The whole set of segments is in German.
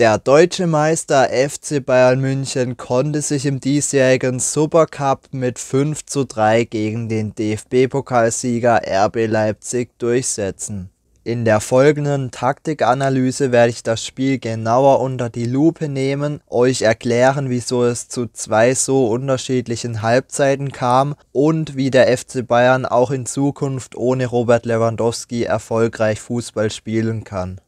Der deutsche Meister FC Bayern München konnte sich im diesjährigen Supercup mit 5 zu 3 gegen den DFB-Pokalsieger RB Leipzig durchsetzen. In der folgenden Taktikanalyse werde ich das Spiel genauer unter die Lupe nehmen, euch erklären, wieso es zu zwei so unterschiedlichen Halbzeiten kam und wie der FC Bayern auch in Zukunft ohne Robert Lewandowski erfolgreich Fußball spielen kann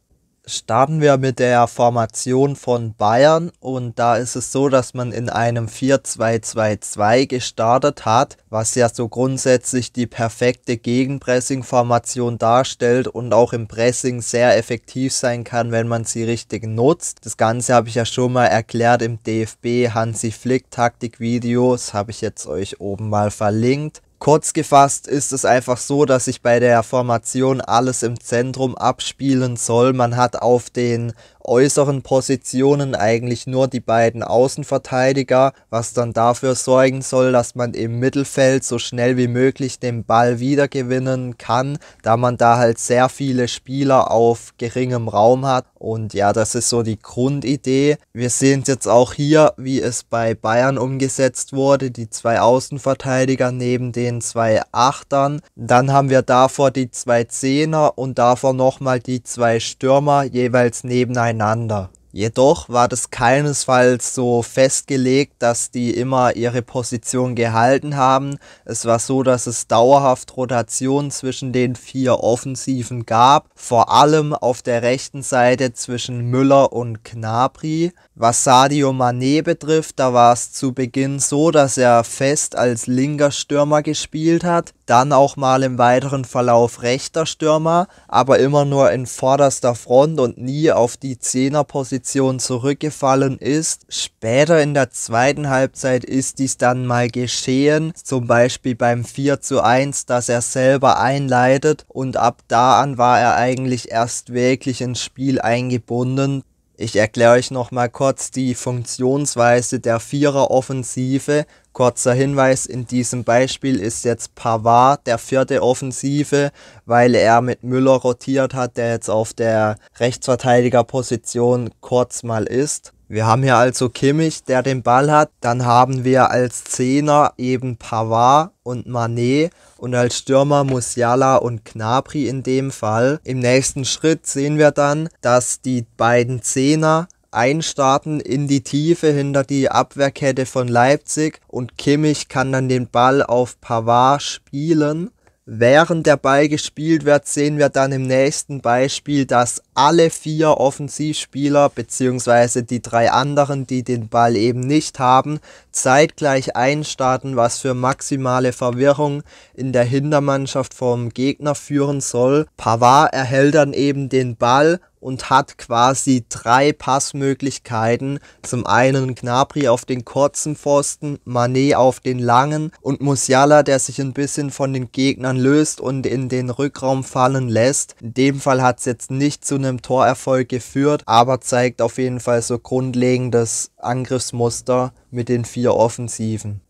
starten wir mit der Formation von Bayern und da ist es so, dass man in einem 4-2-2-2 gestartet hat, was ja so grundsätzlich die perfekte Gegenpressing-Formation darstellt und auch im Pressing sehr effektiv sein kann, wenn man sie richtig nutzt. Das Ganze habe ich ja schon mal erklärt im DFB Hansi Flick Taktikvideo, das habe ich jetzt euch oben mal verlinkt. Kurz gefasst ist es einfach so, dass sich bei der Formation alles im Zentrum abspielen soll. Man hat auf den äußeren Positionen eigentlich nur die beiden Außenverteidiger, was dann dafür sorgen soll, dass man im Mittelfeld so schnell wie möglich den Ball wiedergewinnen kann, da man da halt sehr viele Spieler auf geringem Raum hat. Und ja, das ist so die Grundidee. Wir sehen es jetzt auch hier, wie es bei Bayern umgesetzt wurde, die zwei Außenverteidiger neben den zwei Achtern. Dann haben wir davor die zwei Zehner und davor nochmal die zwei Stürmer jeweils nebeneinander nebeneinander. Jedoch war das keinesfalls so festgelegt, dass die immer ihre Position gehalten haben. Es war so, dass es dauerhaft Rotation zwischen den vier Offensiven gab, vor allem auf der rechten Seite zwischen Müller und Knabri. Was Sadio Mané betrifft, da war es zu Beginn so, dass er fest als linker Stürmer gespielt hat dann auch mal im weiteren Verlauf rechter Stürmer, aber immer nur in vorderster Front und nie auf die Zehnerposition zurückgefallen ist. Später in der zweiten Halbzeit ist dies dann mal geschehen, zum Beispiel beim 4 zu 1, das er selber einleitet und ab da an war er eigentlich erst wirklich ins Spiel eingebunden. Ich erkläre euch nochmal kurz die Funktionsweise der Vierer-Offensive. Kurzer Hinweis, in diesem Beispiel ist jetzt Pavard der vierte Offensive, weil er mit Müller rotiert hat, der jetzt auf der Rechtsverteidigerposition kurz mal ist. Wir haben hier also Kimmich, der den Ball hat. Dann haben wir als Zehner eben Pavard und Manet und als Stürmer Musiala und Knabri in dem Fall. Im nächsten Schritt sehen wir dann, dass die beiden Zehner einstarten in die Tiefe hinter die Abwehrkette von Leipzig und Kimmich kann dann den Ball auf Pavard spielen. Während der Ball gespielt wird, sehen wir dann im nächsten Beispiel, dass alle vier Offensivspieler beziehungsweise die drei anderen, die den Ball eben nicht haben, zeitgleich einstarten, was für maximale Verwirrung in der Hintermannschaft vom Gegner führen soll. Pavard erhält dann eben den Ball und hat quasi drei Passmöglichkeiten. Zum einen Gnabry auf den kurzen Pfosten, Manet auf den langen und Musiala, der sich ein bisschen von den Gegnern löst und in den Rückraum fallen lässt. In dem Fall hat es jetzt nicht zu einem Torerfolg geführt, aber zeigt auf jeden Fall so grundlegendes Angriffsmuster mit den vier Offensiven.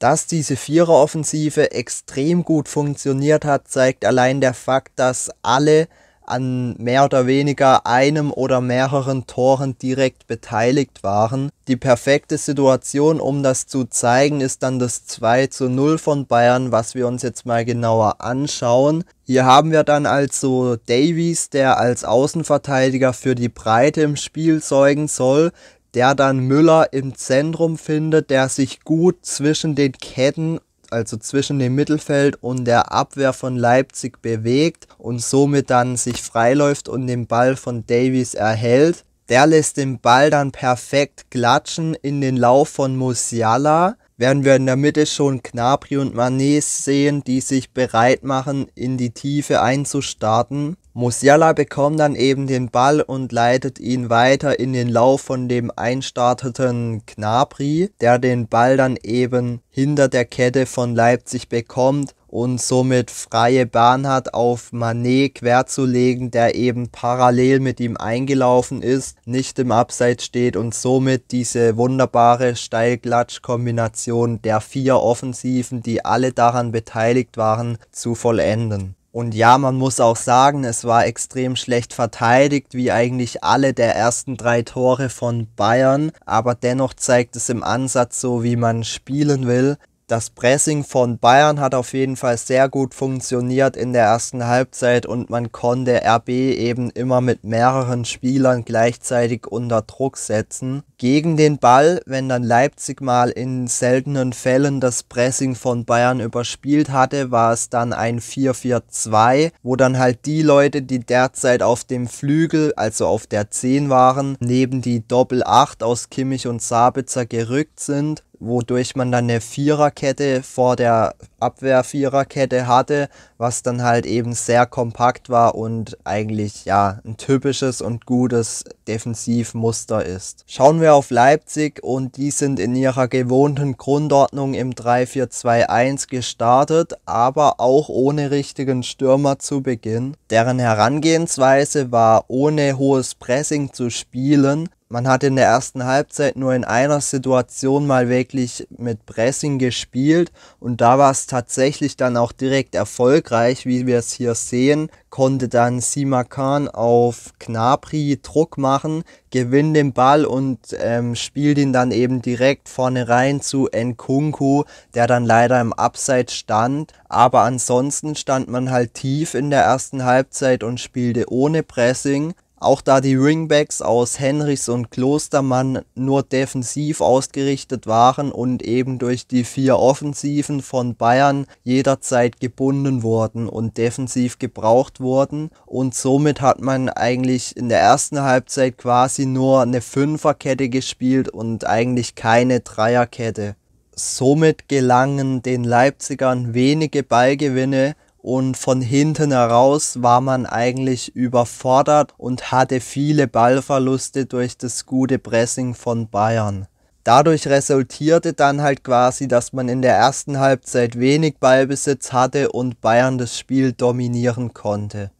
Dass diese Viereroffensive extrem gut funktioniert hat, zeigt allein der Fakt, dass alle an mehr oder weniger einem oder mehreren Toren direkt beteiligt waren. Die perfekte Situation, um das zu zeigen, ist dann das 2 zu 0 von Bayern, was wir uns jetzt mal genauer anschauen. Hier haben wir dann also Davies, der als Außenverteidiger für die Breite im Spiel sorgen soll, der dann Müller im Zentrum findet, der sich gut zwischen den Ketten also zwischen dem Mittelfeld und der Abwehr von Leipzig bewegt und somit dann sich freiläuft und den Ball von Davies erhält. Der lässt den Ball dann perfekt klatschen in den Lauf von Musiala. Werden wir in der Mitte schon Knapri und Manet sehen, die sich bereit machen, in die Tiefe einzustarten. Musiala bekommt dann eben den Ball und leitet ihn weiter in den Lauf von dem einstarteten Knabri, der den Ball dann eben hinter der Kette von Leipzig bekommt und somit freie Bahn hat, auf Manet querzulegen, der eben parallel mit ihm eingelaufen ist, nicht im Abseits steht und somit diese wunderbare Steilklatsch-Kombination der vier Offensiven, die alle daran beteiligt waren, zu vollenden. Und ja, man muss auch sagen, es war extrem schlecht verteidigt, wie eigentlich alle der ersten drei Tore von Bayern. Aber dennoch zeigt es im Ansatz so, wie man spielen will das Pressing von Bayern hat auf jeden Fall sehr gut funktioniert in der ersten Halbzeit und man konnte RB eben immer mit mehreren Spielern gleichzeitig unter Druck setzen. Gegen den Ball, wenn dann Leipzig mal in seltenen Fällen das Pressing von Bayern überspielt hatte, war es dann ein 4-4-2, wo dann halt die Leute, die derzeit auf dem Flügel, also auf der 10 waren, neben die Doppel-8 aus Kimmich und Sabitzer gerückt sind wodurch man dann eine Viererkette vor der Abwehr-Viererkette hatte, was dann halt eben sehr kompakt war und eigentlich ja ein typisches und gutes Defensivmuster ist. Schauen wir auf Leipzig und die sind in ihrer gewohnten Grundordnung im 3-4-2-1 gestartet, aber auch ohne richtigen Stürmer zu Beginn. Deren Herangehensweise war ohne hohes Pressing zu spielen, man hat in der ersten Halbzeit nur in einer Situation mal wirklich mit Pressing gespielt und da war es tatsächlich dann auch direkt erfolgreich, wie wir es hier sehen, konnte dann Simakan auf Knapri Druck machen, gewinnt den Ball und ähm, spielt ihn dann eben direkt vorne rein zu Nkunku, der dann leider im Abseits stand. Aber ansonsten stand man halt tief in der ersten Halbzeit und spielte ohne Pressing. Auch da die Ringbacks aus Henrichs und Klostermann nur defensiv ausgerichtet waren und eben durch die vier Offensiven von Bayern jederzeit gebunden wurden und defensiv gebraucht wurden. Und somit hat man eigentlich in der ersten Halbzeit quasi nur eine Fünferkette gespielt und eigentlich keine Dreierkette. Somit gelangen den Leipzigern wenige Ballgewinne, und von hinten heraus war man eigentlich überfordert und hatte viele Ballverluste durch das gute Pressing von Bayern. Dadurch resultierte dann halt quasi, dass man in der ersten Halbzeit wenig Ballbesitz hatte und Bayern das Spiel dominieren konnte.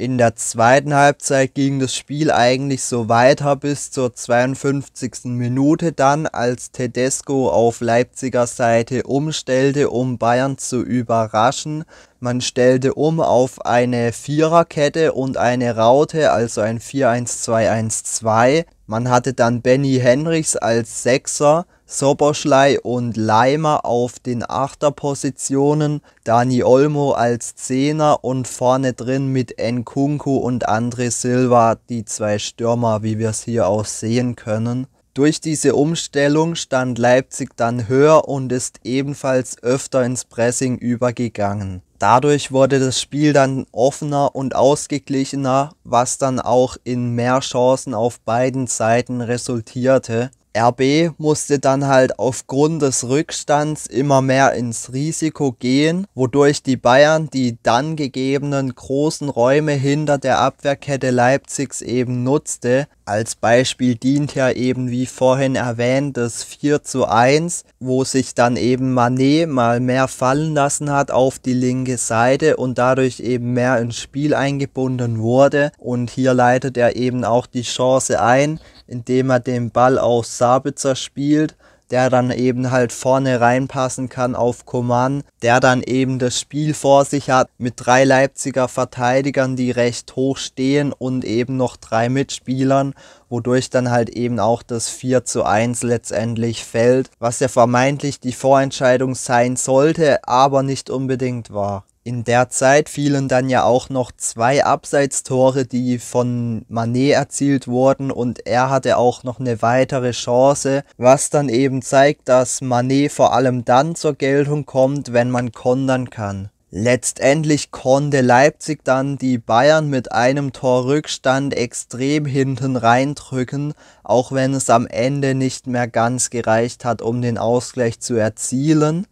In der zweiten Halbzeit ging das Spiel eigentlich so weiter bis zur 52. Minute dann, als Tedesco auf Leipziger Seite umstellte, um Bayern zu überraschen. Man stellte um auf eine Viererkette und eine Raute, also ein 4-1-2-1-2. Man hatte dann Benny Henrichs als Sechser, Soboschlei und Leimer auf den Achterpositionen, Dani Olmo als Zehner und vorne drin mit Nkunku und André Silva die zwei Stürmer, wie wir es hier auch sehen können. Durch diese Umstellung stand Leipzig dann höher und ist ebenfalls öfter ins Pressing übergegangen. Dadurch wurde das Spiel dann offener und ausgeglichener, was dann auch in mehr Chancen auf beiden Seiten resultierte. RB musste dann halt aufgrund des Rückstands immer mehr ins Risiko gehen, wodurch die Bayern die dann gegebenen großen Räume hinter der Abwehrkette Leipzigs eben nutzte. Als Beispiel dient ja eben wie vorhin erwähnt das 4 zu 1, wo sich dann eben Manet mal mehr fallen lassen hat auf die linke Seite und dadurch eben mehr ins Spiel eingebunden wurde. Und hier leitet er eben auch die Chance ein, indem er den Ball auf Sabitzer spielt, der dann eben halt vorne reinpassen kann auf Coman, der dann eben das Spiel vor sich hat mit drei Leipziger Verteidigern, die recht hoch stehen und eben noch drei Mitspielern, wodurch dann halt eben auch das 4 zu 1 letztendlich fällt, was ja vermeintlich die Vorentscheidung sein sollte, aber nicht unbedingt war in der Zeit fielen dann ja auch noch zwei Abseitstore, die von Manet erzielt wurden und er hatte auch noch eine weitere Chance, was dann eben zeigt, dass Manet vor allem dann zur Geltung kommt, wenn man kontern kann. Letztendlich konnte Leipzig dann die Bayern mit einem Torrückstand extrem hinten reindrücken, auch wenn es am Ende nicht mehr ganz gereicht hat, um den Ausgleich zu erzielen.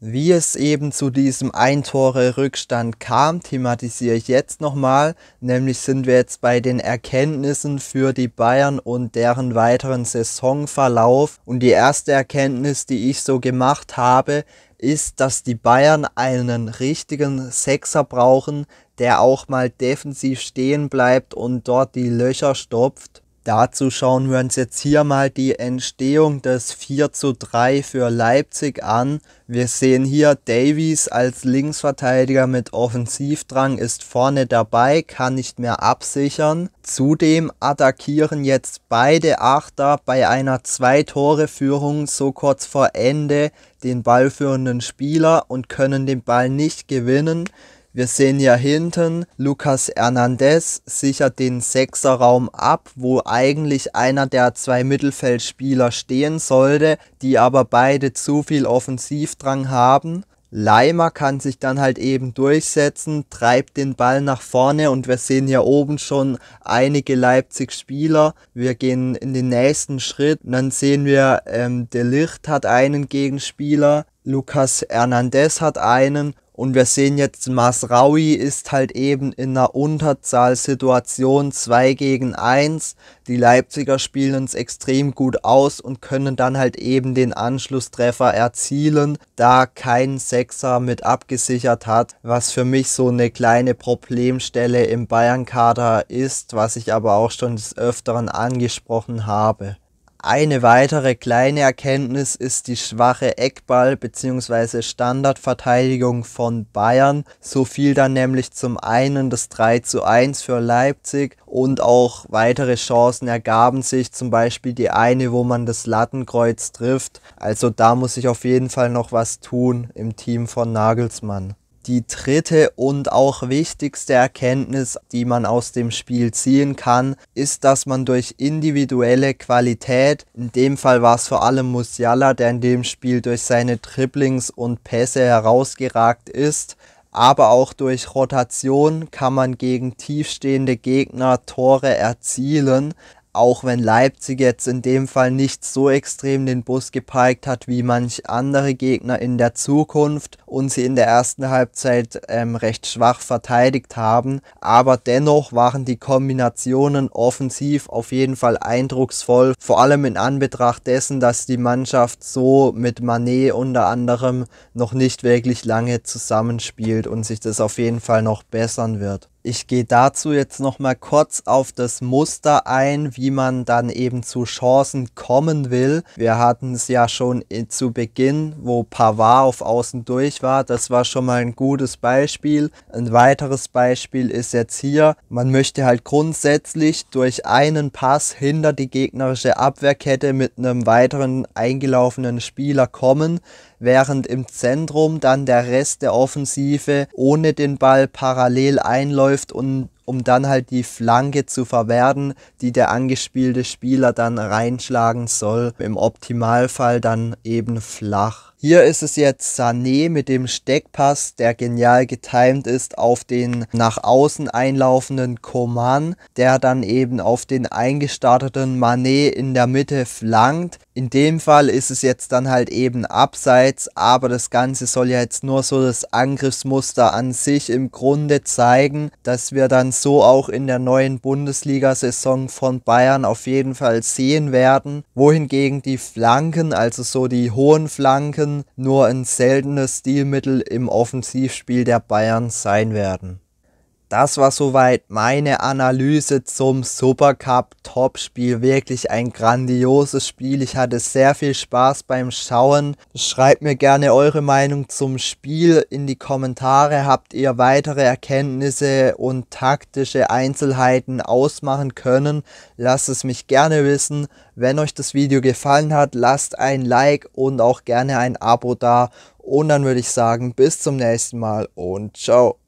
Wie es eben zu diesem eintore rückstand kam, thematisiere ich jetzt nochmal. Nämlich sind wir jetzt bei den Erkenntnissen für die Bayern und deren weiteren Saisonverlauf. Und die erste Erkenntnis, die ich so gemacht habe, ist, dass die Bayern einen richtigen Sechser brauchen, der auch mal defensiv stehen bleibt und dort die Löcher stopft. Dazu schauen wir uns jetzt hier mal die Entstehung des 4 zu 3 für Leipzig an. Wir sehen hier Davies als Linksverteidiger mit Offensivdrang ist vorne dabei, kann nicht mehr absichern. Zudem attackieren jetzt beide Achter bei einer Zwei-Tore-Führung so kurz vor Ende den ballführenden Spieler und können den Ball nicht gewinnen. Wir sehen ja hinten, Lucas Hernandez sichert den Sechserraum ab, wo eigentlich einer der zwei Mittelfeldspieler stehen sollte, die aber beide zu viel Offensivdrang haben. Leimer kann sich dann halt eben durchsetzen, treibt den Ball nach vorne und wir sehen hier oben schon einige Leipzig-Spieler. Wir gehen in den nächsten Schritt und dann sehen wir, ähm, der Licht hat einen Gegenspieler, Lucas Hernandez hat einen und wir sehen jetzt, Masraui ist halt eben in einer Unterzahlsituation 2 gegen 1. Die Leipziger spielen es extrem gut aus und können dann halt eben den Anschlusstreffer erzielen, da kein Sechser mit abgesichert hat, was für mich so eine kleine Problemstelle im Bayern-Kader ist, was ich aber auch schon des Öfteren angesprochen habe. Eine weitere kleine Erkenntnis ist die schwache Eckball- bzw. Standardverteidigung von Bayern. So viel dann nämlich zum einen das 3 zu 1 für Leipzig und auch weitere Chancen ergaben sich, zum Beispiel die eine, wo man das Lattenkreuz trifft. Also da muss ich auf jeden Fall noch was tun im Team von Nagelsmann die dritte und auch wichtigste Erkenntnis, die man aus dem Spiel ziehen kann, ist, dass man durch individuelle Qualität, in dem Fall war es vor allem Musiala, der in dem Spiel durch seine Triplings und Pässe herausgeragt ist, aber auch durch Rotation kann man gegen tiefstehende Gegner Tore erzielen auch wenn Leipzig jetzt in dem Fall nicht so extrem den Bus geparkt hat wie manch andere Gegner in der Zukunft und sie in der ersten Halbzeit ähm, recht schwach verteidigt haben. Aber dennoch waren die Kombinationen offensiv auf jeden Fall eindrucksvoll, vor allem in Anbetracht dessen, dass die Mannschaft so mit Manet unter anderem noch nicht wirklich lange zusammenspielt und sich das auf jeden Fall noch bessern wird. Ich gehe dazu jetzt nochmal kurz auf das Muster ein, wie man dann eben zu Chancen kommen will. Wir hatten es ja schon zu Beginn, wo Pavard auf Außen durch war. Das war schon mal ein gutes Beispiel. Ein weiteres Beispiel ist jetzt hier. Man möchte halt grundsätzlich durch einen Pass hinter die gegnerische Abwehrkette mit einem weiteren eingelaufenen Spieler kommen während im Zentrum dann der Rest der Offensive ohne den Ball parallel einläuft und um dann halt die Flanke zu verwerten, die der angespielte Spieler dann reinschlagen soll. Im Optimalfall dann eben flach. Hier ist es jetzt Sané mit dem Steckpass, der genial getimt ist auf den nach außen einlaufenden Koman, der dann eben auf den eingestarteten Manet in der Mitte flankt. In dem Fall ist es jetzt dann halt eben abseits, aber das Ganze soll ja jetzt nur so das Angriffsmuster an sich im Grunde zeigen, dass wir dann so auch in der neuen Bundesliga-Saison von Bayern auf jeden Fall sehen werden, wohingegen die Flanken, also so die hohen Flanken, nur ein seltenes Stilmittel im Offensivspiel der Bayern sein werden. Das war soweit meine Analyse zum Supercup Topspiel. Wirklich ein grandioses Spiel. Ich hatte sehr viel Spaß beim Schauen. Schreibt mir gerne eure Meinung zum Spiel in die Kommentare. Habt ihr weitere Erkenntnisse und taktische Einzelheiten ausmachen können? Lasst es mich gerne wissen. Wenn euch das Video gefallen hat, lasst ein Like und auch gerne ein Abo da. Und dann würde ich sagen, bis zum nächsten Mal und ciao.